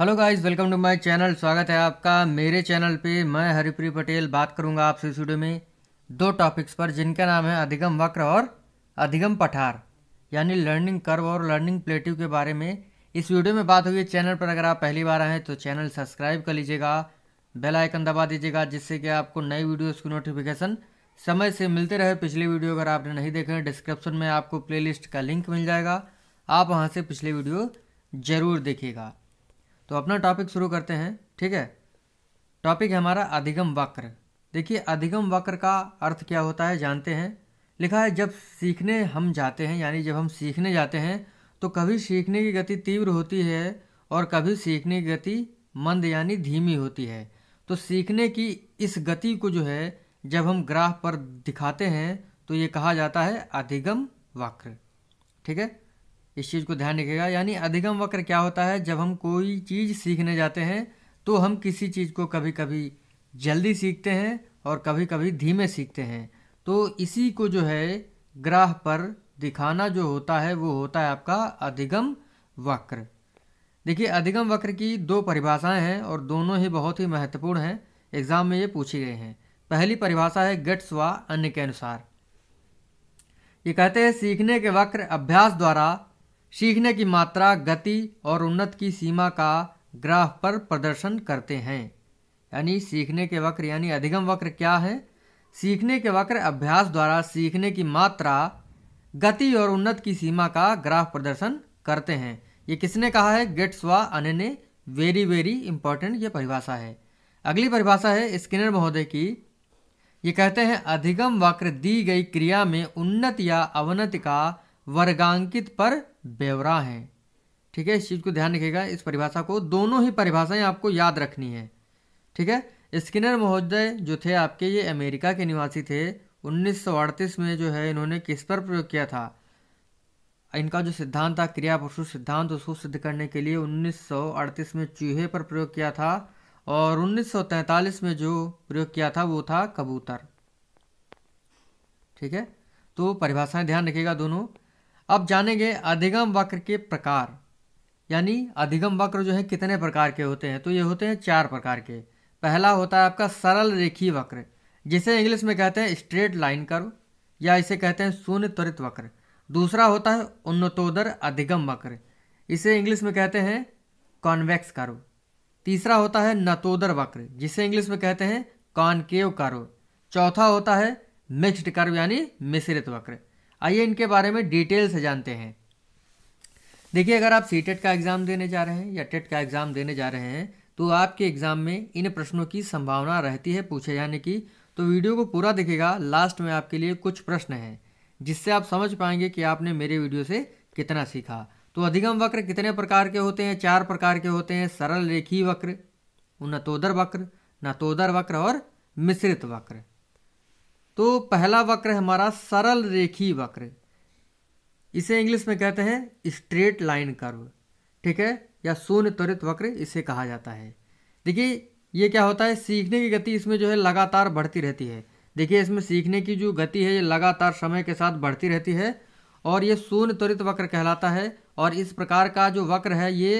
hello guys welcome to my channel स्वागत है आपका मेरे चैनल पे मैं हरिप्री पटेल बात करूंगा आपसे इस वीडियो में दो टॉपिक्स पर जिनका नाम है अधिगम वक्र और अधिगम पठार यानी लर्निंग कर्व और लर्निंग प्लेटिव के बारे में इस वीडियो में बात हुई चैनल पर अगर आप पहली बार आए हैं तो चैनल सब्सक्राइब कर लीजिएगा बेलाइकन दबा दीजिएगा जिससे कि आपको नई वीडियोज़ की नोटिफिकेशन समय से मिलते रहे पिछले वीडियो अगर आपने नहीं देखे डिस्क्रिप्शन में आपको प्ले का लिंक मिल जाएगा आप वहाँ से पिछले वीडियो ज़रूर देखिएगा तो अपना टॉपिक शुरू करते हैं ठीक है टॉपिक है हमारा अधिगम वक्र देखिए अधिगम वक्र का अर्थ क्या होता है जानते हैं लिखा है जब सीखने हम जाते हैं यानी जब हम सीखने जाते हैं तो कभी सीखने की गति तीव्र होती है और कभी सीखने की गति मंद यानी धीमी होती है तो सीखने की इस गति को जो है जब हम ग्राफ पर दिखाते हैं तो ये कहा जाता है अधिगम वक्र ठीक है इस चीज़ को ध्यान रखिएगा यानी अधिगम वक्र क्या होता है जब हम कोई चीज़ सीखने जाते हैं तो हम किसी चीज़ को कभी कभी जल्दी सीखते हैं और कभी कभी धीमे सीखते हैं तो इसी को जो है ग्राह पर दिखाना जो होता है वो होता है आपका अधिगम वक्र देखिए अधिगम वक्र की दो परिभाषाएं हैं और दोनों ही बहुत ही महत्वपूर्ण हैं एग्जाम में ये पूछी गई हैं पहली परिभाषा है गट्स व अन्य के अनुसार ये कहते हैं सीखने के वक्र अभ्यास द्वारा सीखने की मात्रा गति और उन्नत की सीमा का ग्राफ पर प्रदर्शन करते हैं यानी सीखने के वक्र यानी अधिगम वक्र क्या है सीखने के वक्र अभ्यास द्वारा सीखने की मात्रा गति और उन्नत की सीमा का ग्राफ प्रदर्शन करते हैं ये किसने कहा है गेट्स व अन्य ने वेरी वेरी इंपॉर्टेंट ये परिभाषा है अगली परिभाषा है स्किनर महोदय की ये कहते हैं अधिगम वक्र दी गई क्रिया में उन्नत या अवनत का वर्गांकित पर ब्यौरा है ठीक है इस चीज़ को ध्यान रखिएगा इस परिभाषा को दोनों ही परिभाषाएं आपको याद रखनी है ठीक है स्किनर महोदय जो थे आपके ये अमेरिका के निवासी थे 1938 में जो है इन्होंने किस पर प्रयोग किया था इनका जो सिद्धांत था क्रिया पुरुष सिद्धांत उसको सिद्ध करने के लिए 1938 में चूहे पर प्रयोग किया था और 1943 में जो प्रयोग किया था वो था कबूतर ठीक है तो परिभाषाएं ध्यान रखिएगा दोनों अब जानेंगे अधिगम वक्र के प्रकार यानी अधिगम वक्र जो है कितने प्रकार के होते हैं तो ये होते हैं चार प्रकार के पहला होता है आपका सरल रेखी वक्र जिसे इंग्लिश में कहते हैं स्ट्रेट लाइन कर्व या इसे कहते हैं शून्य त्वरित वक्र दूसरा होता है उन्नतोदर अधिगम वक्र इसे इंग्लिश में कहते हैं कॉन्वेक्स कर्व तीसरा होता है नतोदर वक्र जिसे इंग्लिश में कहते हैं कॉनकेव कर्व चौथा होता है मिक्स्ड कर्व यानी मिश्रित वक्र आइए इनके बारे में डिटेल से जानते हैं देखिए अगर आप सी e का एग्ज़ाम देने जा रहे हैं या टेट e का एग्ज़ाम देने जा रहे हैं तो आपके एग्ज़ाम में इन प्रश्नों की संभावना रहती है पूछे जाने की तो वीडियो को पूरा देखेगा लास्ट में आपके लिए कुछ प्रश्न हैं जिससे आप समझ पाएंगे कि आपने मेरे वीडियो से कितना सीखा तो अधिगम वक्र कितने प्रकार के होते हैं चार प्रकार के होते हैं सरल रेखी वक्र नतोदर वक्र नतोदर वक्र और मिश्रित वक्र तो पहला वक्र है हमारा सरल रेखी वक्र इसे इंग्लिश में कहते हैं स्ट्रेट लाइन कर्व ठीक है या शून्य त्वरित वक्र इसे कहा जाता है देखिए ये क्या होता है सीखने की गति इसमें जो है लगातार बढ़ती रहती है देखिए इसमें सीखने की जो गति है ये लगातार समय के साथ बढ़ती रहती है और ये शून्य त्वरित वक्र कहलाता है और इस प्रकार का जो वक्र है ये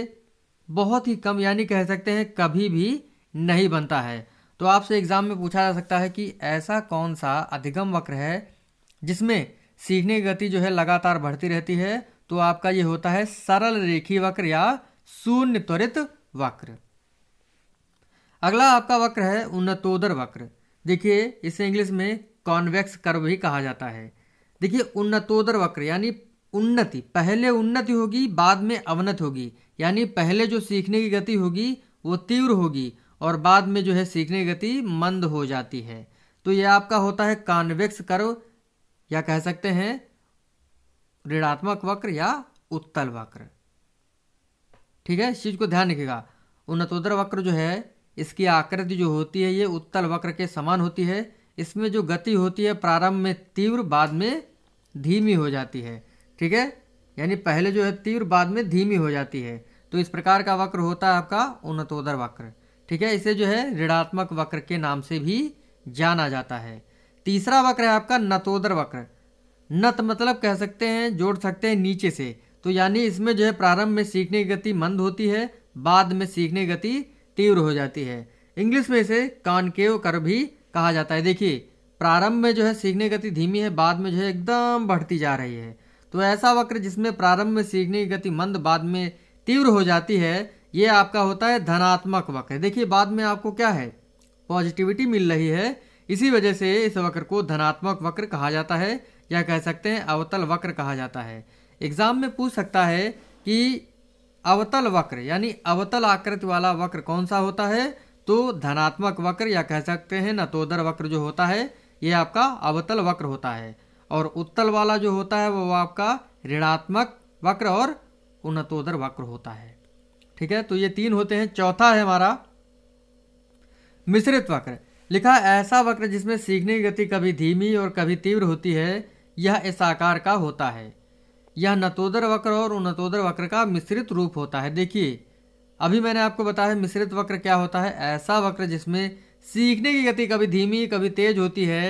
बहुत ही कम यानी कह सकते हैं कभी भी नहीं बनता है तो आपसे एग्ज़ाम में पूछा जा सकता है कि ऐसा कौन सा अधिगम वक्र है जिसमें सीखने की गति जो है लगातार बढ़ती रहती है तो आपका ये होता है सरल रेखी वक्र या शून्य त्वरित वक्र अगला आपका वक्र है उन्नतोदर वक्र देखिए इसे इंग्लिश में कॉन्वेक्स कर्व भी कहा जाता है देखिए उन्नतोदर वक्र यानी उन्नति पहले उन्नति होगी बाद में अवनत होगी यानी पहले जो सीखने की गति होगी वो तीव्र होगी और बाद में जो है सीखने की गति मंद हो जाती है तो यह आपका होता है कॉन्वेक्स कर्व या कह सकते हैं ऋणात्मक वक्र या उत्तल वक्र ठीक है इस चीज़ को ध्यान रखिएगा उन्नतोदर वक्र जो है इसकी आकृति जो होती है ये उत्तल वक्र के समान होती है इसमें जो गति होती है प्रारंभ में तीव्र बाद में धीमी हो जाती है ठीक है यानी पहले जो है तीव्र बाद में धीमी हो जाती है तो इस प्रकार का वक्र होता है आपका उन्नतोदर वक्र ठीक है इसे जो है ऋणात्मक वक्र के नाम से भी जाना जाता है तीसरा वक्र है आपका नतोदर वक्र नत मतलब कह सकते हैं जोड़ सकते हैं नीचे से तो यानी इसमें जो है प्रारंभ में सीखने की गति मंद होती है बाद में सीखने की गति तीव्र हो जाती है इंग्लिश में इसे कॉनकेव कर भी कहा जाता है देखिए प्रारंभ में जो है सीखने की गति धीमी है बाद में जो है एकदम बढ़ती जा रही है तो ऐसा वक्र जिसमें प्रारंभ में सीखने की गति मंद बाद में तीव्र हो जाती है ये आपका होता है धनात्मक वक्र देखिए बाद में आपको क्या है पॉजिटिविटी मिल रही है इसी वजह से इस वक्र को धनात्मक वक्र कहा जाता है या कह सकते हैं अवतल वक्र कहा जाता है एग्जाम में पूछ सकता है कि अवतल वक्र यानी अवतल आकृति वाला वक्र कौन सा होता है तो धनात्मक वक्र या कह सकते हैं नतोदर वक्र जो होता है ये आपका अवतल वक्र होता है और उत्तल वाला जो होता है वो आपका ऋणात्मक वक्र और उन्नतोदर वक्र होता है ठीक है तो ये तीन होते हैं चौथा है हमारा मिश्रित वक्र लिखा ऐसा वक्र जिसमें सीखने की गति कभी धीमी और कभी तीव्र होती है यह इस आकार का होता है यह नतोदर वक्र और नतोदर वक्र का मिश्रित रूप होता है देखिए अभी मैंने आपको बताया मिश्रित वक्र क्या होता है ऐसा वक्र जिसमें सीखने की गति कभी धीमी कभी तेज होती है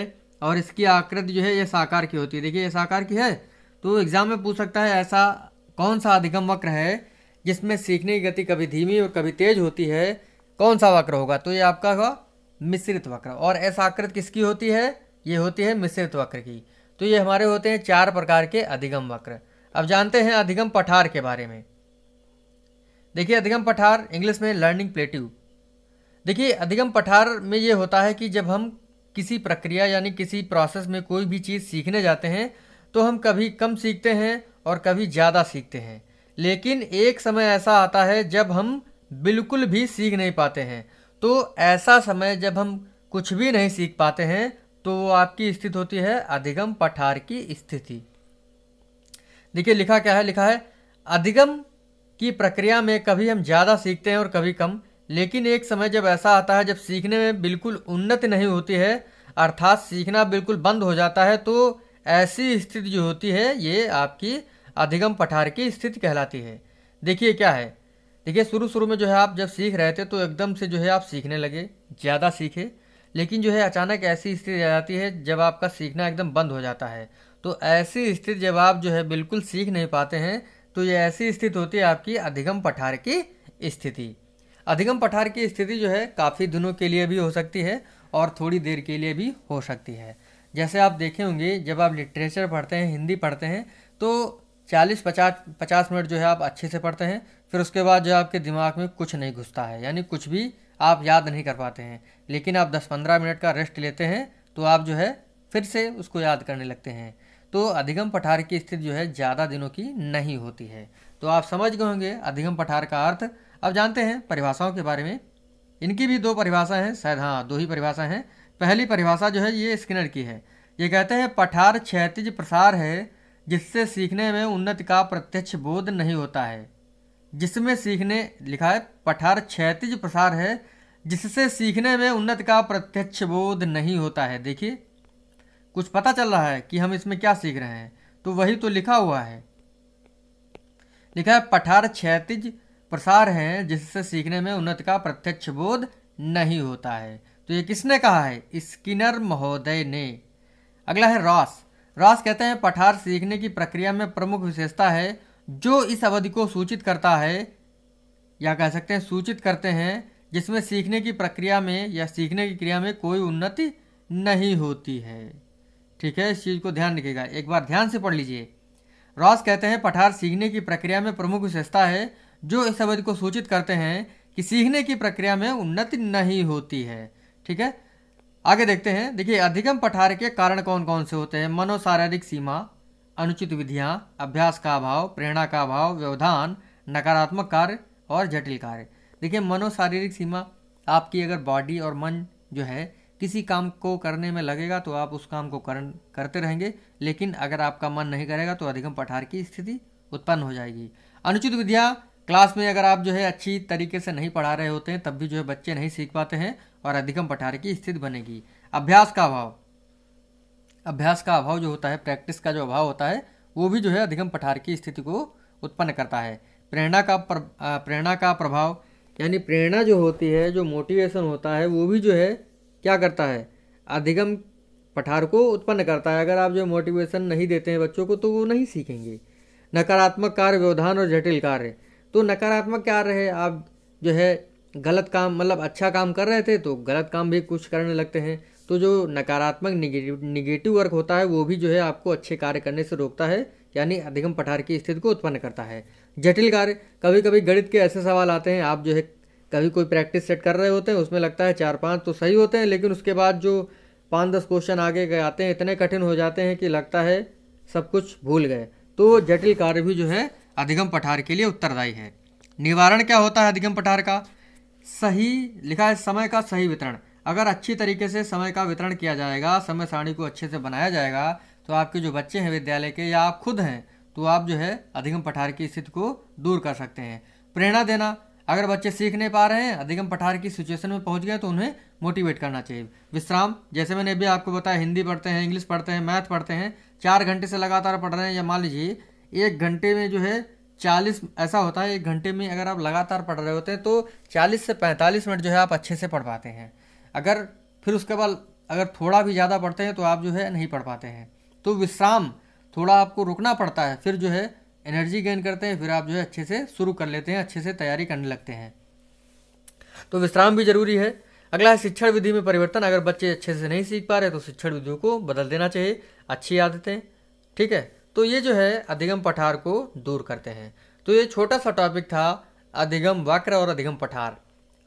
और इसकी आकृति जो है यह साकार की होती है देखिए यह साकार की है तो एग्जाम में पूछ सकता है ऐसा कौन सा अधिगम वक्र है जिसमें सीखने की गति कभी धीमी और कभी तेज होती है कौन सा वक्र होगा तो ये आपका होगा मिश्रित वक्र और ऐसा आकृत किसकी होती है ये होती है मिश्रित वक्र की तो ये हमारे होते हैं चार प्रकार के अधिगम वक्र अब जानते हैं अधिगम पठार के बारे में देखिए अधिगम पठार इंग्लिश में लर्निंग प्लेट्यू देखिए अधिगम पठार में ये होता है कि जब हम किसी प्रक्रिया यानी किसी प्रोसेस में कोई भी चीज़ सीखने जाते हैं तो हम कभी कम सीखते हैं और कभी ज़्यादा सीखते हैं लेकिन एक समय ऐसा आता है जब हम बिल्कुल भी सीख नहीं पाते हैं तो ऐसा समय जब हम कुछ भी नहीं सीख पाते हैं तो वो आपकी स्थिति होती है अधिगम पठार की स्थिति देखिए लिखा क्या है लिखा है अधिगम की प्रक्रिया में कभी हम ज़्यादा सीखते हैं और कभी कम लेकिन एक समय जब ऐसा आता है जब सीखने में बिल्कुल उन्नति नहीं होती है अर्थात सीखना बिल्कुल बंद हो जाता है तो ऐसी स्थिति जो होती है ये आपकी अधिगम पठार की स्थिति कहलाती है देखिए क्या है देखिए शुरू शुरू में जो है आप जब सीख रहे थे तो एकदम से जो है आप सीखने लगे ज़्यादा सीखे लेकिन जो है अचानक ऐसी स्थिति आ जाती है जब आपका सीखना एकदम बंद हो जाता है तो ऐसी स्थिति जब आप जो है बिल्कुल सीख नहीं पाते हैं तो ये ऐसी स्थिति होती है आपकी अधिगम पठार की स्थिति अधिगम पठार की स्थिति जो है काफ़ी दिनों के लिए भी हो सकती है और थोड़ी देर के लिए भी हो सकती है जैसे आप देखे होंगे जब आप लिटरेचर पढ़ते हैं हिंदी पढ़ते हैं तो चालीस पचास पचास मिनट जो है आप अच्छे से पढ़ते हैं फिर उसके बाद जो है आपके दिमाग में कुछ नहीं घुसता है यानी कुछ भी आप याद नहीं कर पाते हैं लेकिन आप दस पंद्रह मिनट का रेस्ट लेते हैं तो आप जो है फिर से उसको याद करने लगते हैं तो अधिगम पठार की स्थिति जो है ज़्यादा दिनों की नहीं होती है तो आप समझ गए होंगे अधिगम पठार का अर्थ अब जानते हैं परिभाषाओं के बारे में इनकी भी दो परिभाषा हैं शायद हाँ दो ही परिभाषा हैं पहली परिभाषा जो है ये स्किनर की है ये कहते हैं पठार क्षैतिज प्रसार है जिससे सीखने में उन्नति का प्रत्यक्ष बोध नहीं होता है जिसमें सीखने लिखा है पठार क्षैतिज प्रसार है जिससे सीखने में उन्नत का प्रत्यक्ष बोध नहीं होता है देखिए कुछ पता चल रहा है कि हम इसमें क्या सीख रहे हैं तो वही तो लिखा हुआ है लिखा है पठार क्षैतिज प्रसार है जिससे सीखने में उन्नत का प्रत्यक्ष बोध नहीं होता है तो ये किसने कहा है स्किनर महोदय ने अगला है रॉस रास कहते हैं पठार सीखने की प्रक्रिया में प्रमुख विशेषता है जो इस अवधि को सूचित करता है या कह सकते हैं सूचित करते हैं जिसमें सीखने की प्रक्रिया में या सीखने की क्रिया में कोई उन्नति नहीं होती है ठीक है इस चीज़ को ध्यान रखिएगा एक बार ध्यान से पढ़ लीजिए रॉस कहते हैं पठार सीखने की प्रक्रिया में प्रमुख विशेषता है जो इस अवधि को सूचित करते हैं कि सीखने की प्रक्रिया में उन्नति नहीं होती है ठीक है आगे देखते हैं देखिए अधिगम पठार के कारण कौन कौन से होते हैं मनोशारीरिक सीमा अनुचित विधियां अभ्यास का अभाव प्रेरणा का अभाव व्यवधान नकारात्मक कार्य और जटिल कार्य देखिए मनोशारीरिक सीमा आपकी अगर बॉडी और मन जो है किसी काम को करने में लगेगा तो आप उस काम को कर, करते रहेंगे लेकिन अगर आपका मन नहीं करेगा तो अधिगम पठार की स्थिति उत्पन्न हो जाएगी अनुचित विद्या क्लास में अगर आप जो है अच्छी तरीके से नहीं पढ़ा रहे होते हैं तब भी जो है बच्चे नहीं सीख पाते हैं और अधिगम पठार की स्थिति बनेगी अभ्यास का अभाव अभ्यास का अभाव जो होता है प्रैक्टिस का जो अभाव होता है वो भी जो है अधिगम पठार की स्थिति को उत्पन्न करता है प्रेरणा का प्रेरणा का प्रभाव यानी प्रेरणा जो होती है जो मोटिवेशन होता है वो भी जो है क्या करता है अधिगम पठार को उत्पन्न करता है अगर आप जो मोटिवेशन नहीं देते हैं बच्चों को तो वो नहीं सीखेंगे नकारात्मक कार्य व्यवधान और जटिल कार्य तो नकारात्मक कार्य है आप जो है गलत काम मतलब अच्छा काम कर रहे थे तो गलत काम भी कुछ करने लगते हैं तो जो नकारात्मक निगेटिव निगेटिव वर्क होता है वो भी जो है आपको अच्छे कार्य करने से रोकता है यानी अधिगम पठार की स्थिति को उत्पन्न करता है जटिल कार्य कभी कभी गणित के ऐसे सवाल आते हैं आप जो है कभी कोई प्रैक्टिस सेट कर रहे होते हैं उसमें लगता है चार पाँच तो सही होते हैं लेकिन उसके बाद जो पाँच दस क्वेश्चन आगे गए आते हैं इतने कठिन हो जाते हैं कि लगता है सब कुछ भूल गए तो जटिल कार्य भी जो है अधिगम पठार के लिए उत्तरदायी है निवारण क्या होता है अधिगम पठार का सही लिखा है समय का सही वितरण अगर अच्छी तरीके से समय का वितरण किया जाएगा समय सारणी को अच्छे से बनाया जाएगा तो आपके जो बच्चे हैं विद्यालय के या आप खुद हैं तो आप जो है अधिगम पठार की स्थिति को दूर कर सकते हैं प्रेरणा देना अगर बच्चे सीख नहीं पा रहे हैं अधिगम पठार की सिचुएशन में पहुंच गए तो उन्हें मोटिवेट करना चाहिए विश्राम जैसे मैंने अभी आपको बताया हिंदी पढ़ते हैं इंग्लिश पढ़ते हैं मैथ पढ़ते हैं चार घंटे से लगातार पढ़ रहे हैं या मान लीजिए एक घंटे में जो है चालीस ऐसा होता है एक घंटे में अगर आप लगातार पढ़ रहे होते हैं तो चालीस से पैंतालीस मिनट जो है आप अच्छे से पढ़ पाते हैं अगर फिर उसके बाद अगर थोड़ा भी ज़्यादा पढ़ते हैं तो आप जो है नहीं पढ़ पाते हैं तो विश्राम थोड़ा आपको रुकना पड़ता है फिर जो है एनर्जी गेन करते हैं फिर आप जो है अच्छे से शुरू कर लेते हैं अच्छे से तैयारी करने लगते हैं तो विश्राम भी जरूरी है अगला है शिक्षण विधि में परिवर्तन अगर बच्चे अच्छे से नहीं सीख पा रहे तो शिक्षण विधि को बदल देना चाहिए अच्छी आदतें ठीक है तो ये जो है अधिगम पठार को दूर करते हैं तो ये छोटा सा टॉपिक था अधिगम वक्र और अधिगम पठार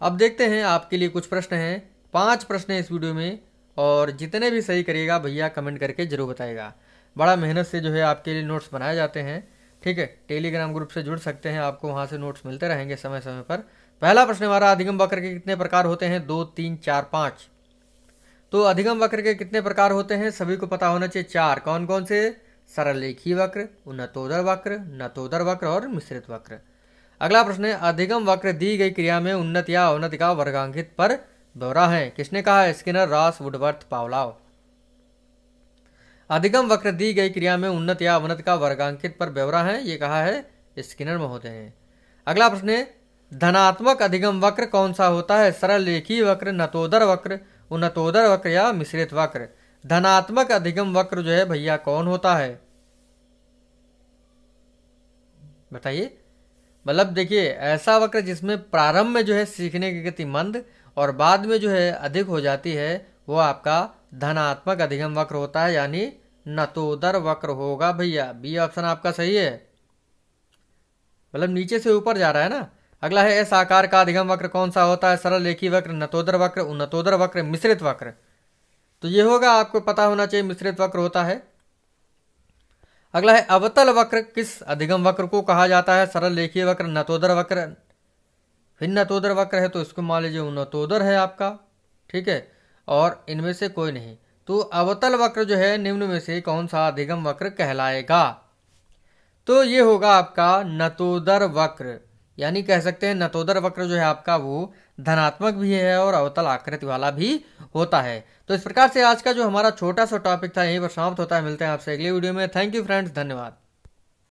अब देखते हैं आपके लिए कुछ प्रश्न हैं पांच प्रश्न हैं इस वीडियो में और जितने भी सही करिएगा भैया कमेंट करके जरूर बताएगा बड़ा मेहनत से जो है आपके लिए नोट्स बनाए जाते हैं ठीक है टेलीग्राम ग्रुप से जुड़ सकते हैं आपको वहाँ से नोट्स मिलते रहेंगे समय समय पर पहला प्रश्न हमारा अधिगम वक्र के कितने प्रकार होते हैं दो तीन चार पाँच तो अधिगम वक्र के कितने प्रकार होते हैं सभी को पता होना चाहिए चार कौन कौन से सरलेखी वक्र उन्नतोदर वक्र नतोदर वक्र और मिश्रित वक्र अगला प्रश्न है अधिगम वक्र दी गई क्रिया में उन्नत या अवनति का वर्गांकित पर दोहरा है किसने कहा स्किनर रॉस वुडवर्थ पावलाव अधिगम वक्र दी गई क्रिया में उन्नत या अवनत का वर्गांकित पर ब्यौरा है ये कहा है स्किनर महोदय ने अगला प्रश्न है धनात्मक अधिगम वक्र कौन सा होता है सरल लेखी वक्र नतोदर वक्र उन्नतोदर वक्र या मिश्रित वक्र धनात्मक अधिगम वक्र जो है भैया कौन होता है बताइए मतलब देखिए ऐसा वक्र जिसमें प्रारंभ में जो है सीखने की गति मंद और बाद में जो है अधिक हो जाती है वो आपका धनात्मक अधिगम वक्र होता है यानी नतोदर वक्र होगा भैया बी ऑप्शन आपका सही है मतलब नीचे से ऊपर जा रहा है ना अगला है एस आकार का अधिगम वक्र कौन सा होता है सरल लेखी वक्र नतोदर वक्र उन्नतोदर वक्र मिश्रित वक्र तो ये होगा आपको पता होना चाहिए मिश्रित वक्र होता है अगला है अवतल वक्र किस अधिगम वक्र को कहा जाता है सरल लेखीय वक्र नतोदर वक्र फिर नतोदर वक्र है तो इसको मान लीजिए नतोदर है आपका ठीक है और इनमें से कोई नहीं तो अवतल वक्र जो है निम्न में से कौन सा अधिगम वक्र कहलाएगा तो ये होगा आपका नतोदर वक्र यानी कह सकते हैं नतोदर वक्र जो है आपका वो धनात्मक भी है और अवतल आकृति वाला भी होता है तो इस प्रकार से आज का जो हमारा छोटा सा टॉपिक था यहीं पर समाप्त होता है मिलते हैं आपसे अगले वीडियो में थैंक यू फ्रेंड्स धन्यवाद